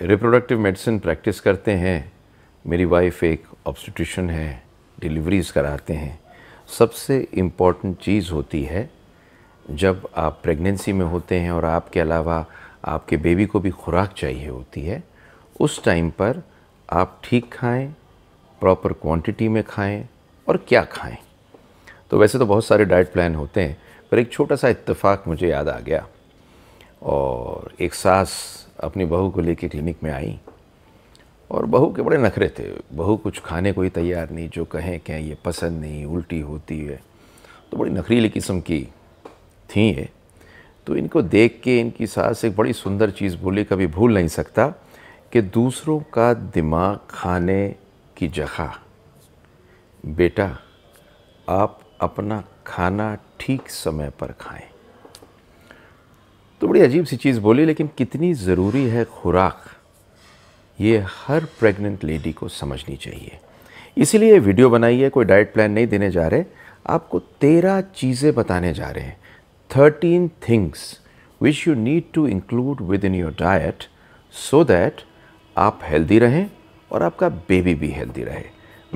Reproductive medicine practice करते हैं मेरी वाइफ एक ऑब्स्टिट्यूशन है डिलीवरीज कराते हैं सबसे इम्पॉर्टेंट चीज़ होती है जब आप प्रेगनेंसी में होते हैं और आपके अलावा आपके बेबी को भी खुराक चाहिए होती है उस टाइम पर आप ठीक खाएं प्रॉपर क्वांटिटी में खाएं और क्या खाएं तो वैसे तो बहुत सारे डाइट प्लान होते हैं पर एक छोटा सा इत्तेफाक मुझे याद आ गया और एक सास अपनी बहू को लेकर क्लिनिक में आई और बहू के बड़े नखरे थे बहू कुछ खाने को ही तैयार नहीं जो कहें कहें ये पसंद नहीं उल्टी होती है तो बड़ी नखरीली किस्म की थी ये तो इनको देख के इनकी सास एक बड़ी सुंदर चीज़ बोली कभी भूल नहीं सकता कि दूसरों का दिमाग खाने की जगह बेटा आप अपना खाना ठीक समय पर खाएं तो बड़ी अजीब सी चीज़ बोली लेकिन कितनी ज़रूरी है खुराक ये हर प्रेग्नेंट लेडी को समझनी चाहिए इसीलिए वीडियो बनाई है कोई डाइट प्लान नहीं देने जा रहे आपको तेरह चीज़ें बताने जा रहे हैं thirteen things which you need to include within your diet so that आप हेल्दी रहें और आपका बेबी भी हेल्दी रहे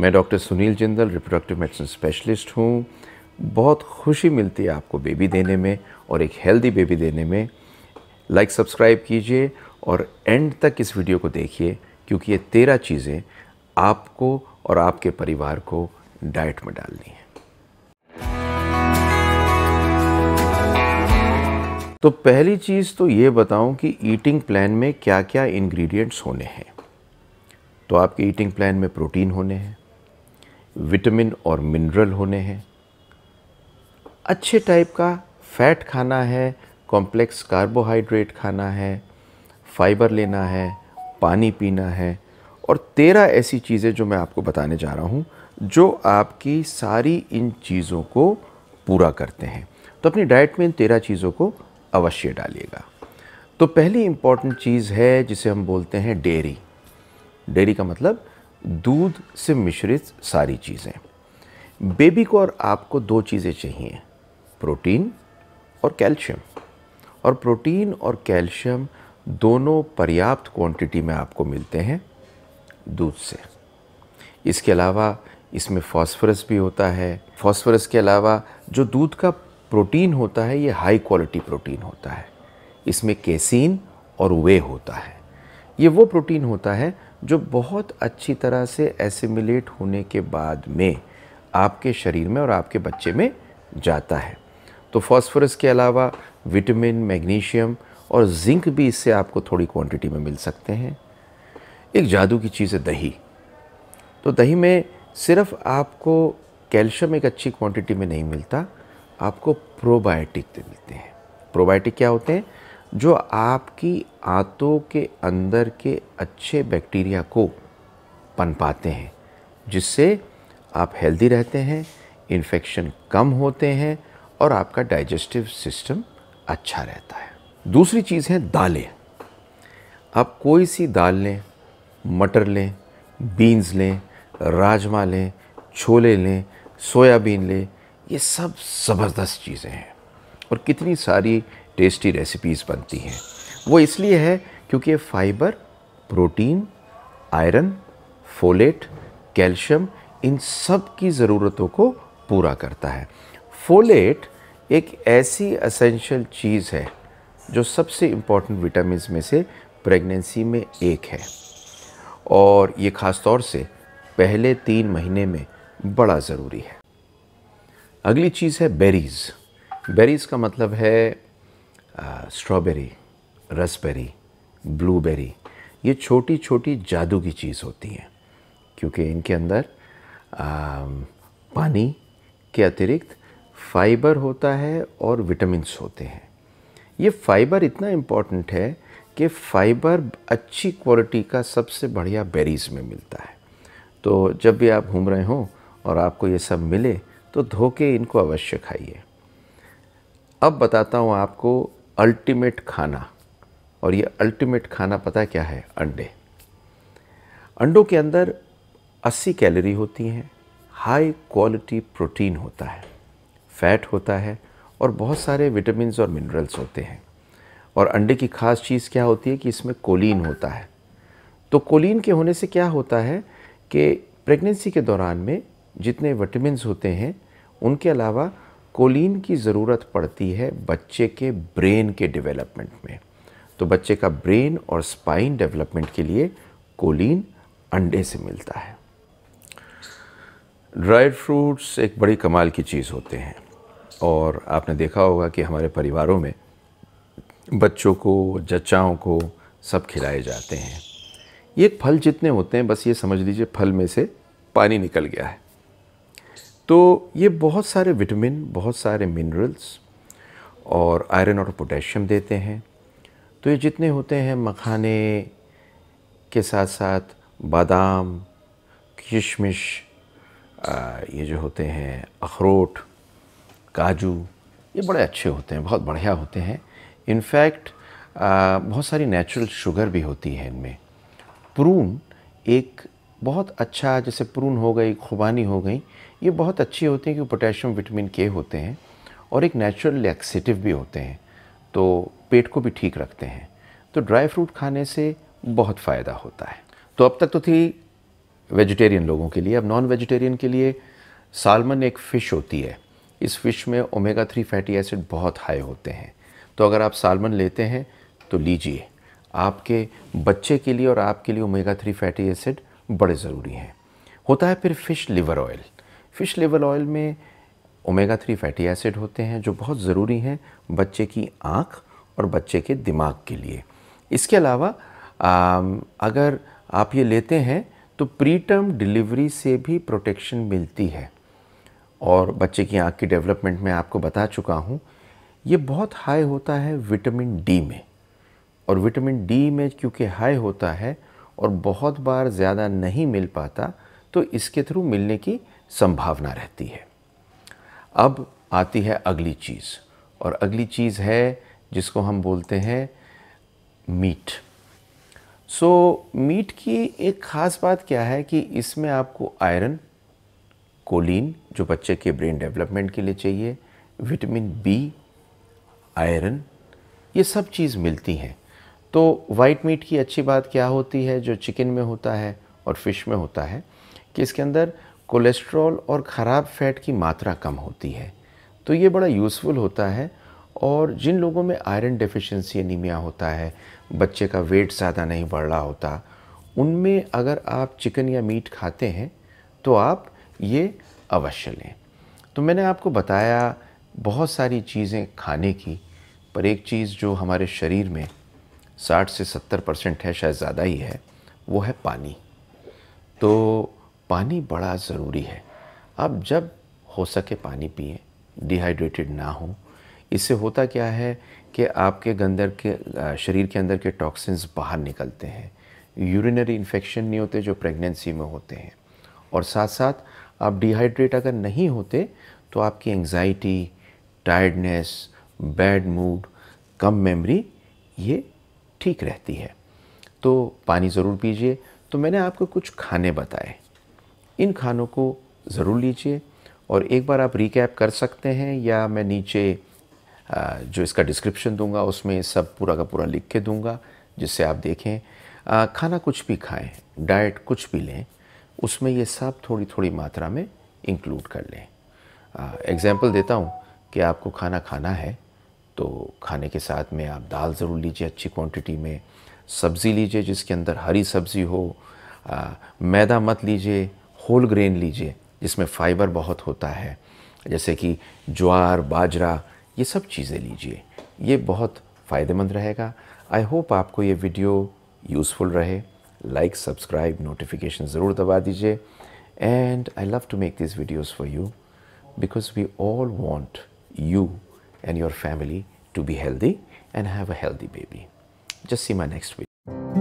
मैं doctor Sunil Jindal reproductive medicine specialist हूँ बहुत खुशी मिलती है आपको बेबी देने में और एक हेल्दी बेबी देने में लाइक सब्सक्राइब कीजिए और एंड तक इस वीडियो को देखिए क्योंकि ये तेरह चीज़ें आपको और आपके परिवार को डाइट में डालनी है तो पहली चीज़ तो ये बताऊं कि ईटिंग प्लान में क्या क्या इंग्रेडिएंट्स होने हैं तो आपके ईटिंग प्लान में प्रोटीन होने हैं विटामिन और मिनरल होने हैं अच्छे टाइप का फैट खाना है कॉम्प्लेक्स कार्बोहाइड्रेट खाना है फाइबर लेना है पानी पीना है और तेरह ऐसी चीज़ें जो मैं आपको बताने जा रहा हूँ जो आपकी सारी इन चीज़ों को पूरा करते हैं तो अपनी डाइट में इन तेरह चीज़ों को अवश्य डालिएगा तो पहली इम्पॉर्टेंट चीज़ है जिसे हम बोलते हैं डेयरी डेयरी का मतलब दूध से मिश्रित सारी चीज़ें बेबी को और आपको दो चीज़ें चाहिए प्रोटीन और कैल्शियम और प्रोटीन और कैल्शियम दोनों पर्याप्त क्वांटिटी में आपको मिलते हैं दूध से इसके अलावा इसमें फास्फोरस भी होता है फास्फोरस के अलावा जो दूध का प्रोटीन होता है ये हाई क्वालिटी प्रोटीन होता है इसमें केसिन और वे होता है ये वो प्रोटीन होता है जो बहुत अच्छी तरह से एसिमिलेट होने के बाद में आपके शरीर में और आपके बच्चे में जाता है तो फॉस्फोरस के अलावा विटामिन मैग्नीशियम और जिंक भी इससे आपको थोड़ी क्वांटिटी में मिल सकते हैं एक जादू की चीज़ है दही तो दही में सिर्फ आपको कैल्शियम एक अच्छी क्वांटिटी में नहीं मिलता आपको प्रोबायोटिक मिलते हैं प्रोबायोटिक क्या होते हैं जो आपकी आंतों के अंदर के अच्छे बैक्टीरिया को पनपाते हैं जिससे आप हेल्दी रहते हैं इन्फेक्शन कम होते हैं और आपका डाइजेस्टिव सिस्टम अच्छा रहता है दूसरी चीज़ है दालें आप कोई सी दाल लें मटर लें बीन्स लें राजमा लें छोले लें सोयाबीन लें ये सब ज़बरदस्त चीज़ें हैं और कितनी सारी टेस्टी रेसिपीज़ बनती हैं वो इसलिए है क्योंकि fibre protein iron folate calcium इन सब की ज़रूरतों को पूरा करता है फोलेट एक ऐसी असेंशियल चीज़ है जो सबसे इम्पॉर्टेंट विटामिन में से प्रेगनेंसी में एक है और ये ख़ास तौर से पहले तीन महीने में बड़ा ज़रूरी है अगली चीज़ है बेरीज़ बेरीज़ का मतलब है स्ट्रॉबेरी रसबेरी ब्लूबेरी ये छोटी छोटी जादू की चीज़ होती हैं क्योंकि इनके अंदर आ, पानी के अतिरिक्त फाइबर होता है और विटामिन्स होते हैं ये फाइबर इतना इम्पॉर्टेंट है कि फाइबर अच्छी क्वालिटी का सबसे बढ़िया बेरीज में मिलता है तो जब भी आप घूम रहे हों और आपको ये सब मिले तो धो के इनको अवश्य खाइए अब बताता हूँ आपको अल्टीमेट खाना और ये अल्टीमेट खाना पता क्या है अंडे अंडों के अंदर 80 कैलोरी होती हैं हाई क्वालिटी प्रोटीन होता है फैट होता है और बहुत सारे विटामिन और मिनरल्स होते हैं और अंडे की ख़ास चीज़ क्या होती है कि इसमें कोलिन होता है तो कोलिन के होने से क्या होता है कि प्रेगनेंसी के दौरान में जितने विटामिन होते हैं उनके अलावा कोलिन की ज़रूरत पड़ती है बच्चे के ब्रेन के डेवलपमेंट में तो बच्चे का ब्रेन और स्पाइन डेवलपमेंट के लिए कोलिन अंडे से मिलता है ड्राई फ्रूट्स एक बड़ी कमाल की चीज़ होते हैं और आपने देखा होगा कि हमारे परिवारों में बच्चों को जच्चाओं को सब खिलाए जाते हैं ये फल जितने होते हैं बस ये समझ लीजिए फल में से पानी निकल गया है तो ये बहुत सारे विटामिन बहुत सारे मिनरल्स और आयरन और पोटेशियम देते हैं तो ये जितने होते हैं मखाने के साथ साथ बादाम किशमिश ये जो होते हैं अखरोट काजू ये बड़े अच्छे होते हैं बहुत बढ़िया होते हैं इनफैक्ट बहुत सारी नेचुरल शुगर भी होती है इनमें प्रून एक बहुत अच्छा जैसे प्रून हो गई खुबानी हो गई ये बहुत अच्छी होती हैं क्योंकि पोटेशियम विटामिन के होते हैं और एक नेचुरल लैक्सेटिव भी होते हैं तो पेट को भी ठीक रखते हैं तो ड्राई फ्रूट खाने से बहुत फ़ायदा होता है तो अब तक तो थी वेजिटेरियन लोगों के लिए अब नॉन वेजिटेरियन के लिए सालमन एक फ़िश होती है इस फिश में ओमेगा थ्री फैटी एसिड बहुत हाई होते हैं तो अगर आप सालमन लेते हैं तो लीजिए आपके बच्चे के लिए और आपके लिए ओमेगा थ्री फैटी एसिड बड़े ज़रूरी हैं होता है फिर fish liver oil fish liver oil में ओमेगा थ्री फैटी एसिड होते हैं जो बहुत ज़रूरी हैं बच्चे की आँख और बच्चे के दिमाग के लिए इसके अलावा अगर आप ये लेते हैं तो प्री टर्म डिलीवरी से भी प्रोटेक्शन मिलती है और बच्चे की आँख की डेवलपमेंट में आपको बता चुका हूँ ये बहुत हाई होता है विटामिन डी में और विटामिन डी में क्योंकि हाई होता है और बहुत बार ज़्यादा नहीं मिल पाता तो इसके थ्रू मिलने की संभावना रहती है अब आती है अगली चीज़ और अगली चीज़ है जिसको हम बोलते हैं मीट सो so, मीट की एक ख़ास बात क्या है कि इसमें आपको आयरन कोलिन जो बच्चे के ब्रेन डेवलपमेंट के लिए चाहिए विटामिन बी आयरन ये सब चीज़ मिलती हैं तो वाइट मीट की अच्छी बात क्या होती है जो चिकन में होता है और फिश में होता है कि इसके अंदर कोलेस्ट्रॉल और ख़राब फैट की मात्रा कम होती है तो ये बड़ा यूज़फुल होता है और जिन लोगों में आयरन डेफिशिएंसी एनीमिया होता है बच्चे का वेट ज़्यादा नहीं बढ़ रहा होता उनमें अगर आप चिकन या मीट खाते हैं तो आप ये अवश्य लें तो मैंने आपको बताया बहुत सारी चीज़ें खाने की पर एक चीज़ जो हमारे शरीर में 60 से 70 परसेंट है शायद ज़्यादा ही है वो है पानी तो पानी बड़ा ज़रूरी है आप जब हो सके पानी पिए डिहाइड्रेटेड ना हो इससे होता क्या है कि आपके गंदर के शरीर के अंदर के टॉक्सिन्स बाहर निकलते हैं यूरिनरी इन्फेक्शन नहीं होते जो प्रेगनेंसी में होते हैं और साथ साथ आप डिहाइड्रेट अगर नहीं होते तो आपकी एंग्जाइटी टायर्डनेस बैड मूड कम मेमोरी ये ठीक रहती है तो पानी ज़रूर पीजिए तो मैंने आपको कुछ खाने बताए इन खानों को ज़रूर लीजिए और एक बार आप रिकैप कर सकते हैं या मैं नीचे जो इसका डिस्क्रिप्शन दूंगा उसमें सब पूरा का पूरा लिख के दूंगा जिससे आप देखें खाना कुछ भी खाएं डाइट कुछ भी लें उसमें ये सब थोड़ी थोड़ी मात्रा में इंक्लूड कर लें एग्ज़ाम्पल देता हूँ कि आपको खाना खाना है तो खाने के साथ में आप दाल ज़रूर लीजिए अच्छी क्वांटिटी में सब्ज़ी लीजिए जिसके अंदर हरी सब्ज़ी हो आ, मैदा मत लीजिए होल ग्रेन लीजिए जिसमें फ़ाइबर बहुत होता है जैसे कि ज्वार बाजरा ये सब चीज़ें लीजिए ये बहुत फ़ायदेमंद रहेगा आई होप आपको ये वीडियो यूज़फुल रहे Like, subscribe, notifications, ज़रूर दबा दीजिए and I love to make these videos for you because we all want you and your family to be healthy and have a healthy baby. Just see my next video.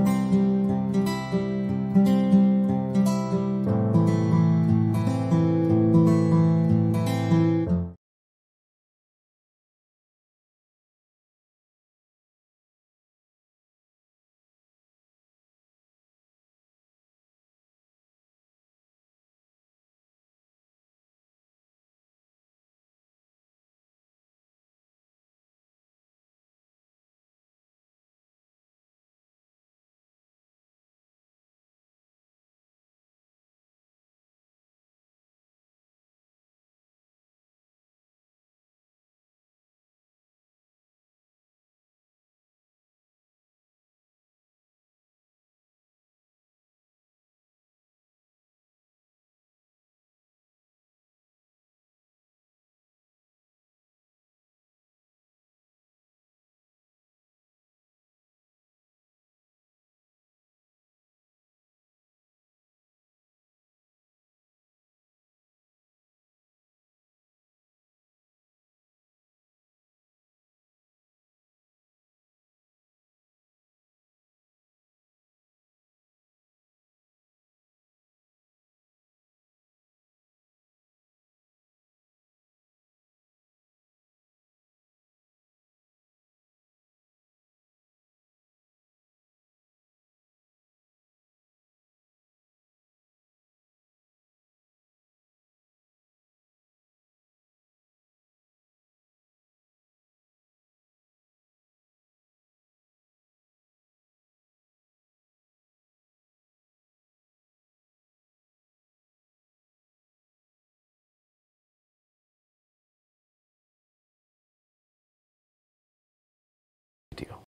You.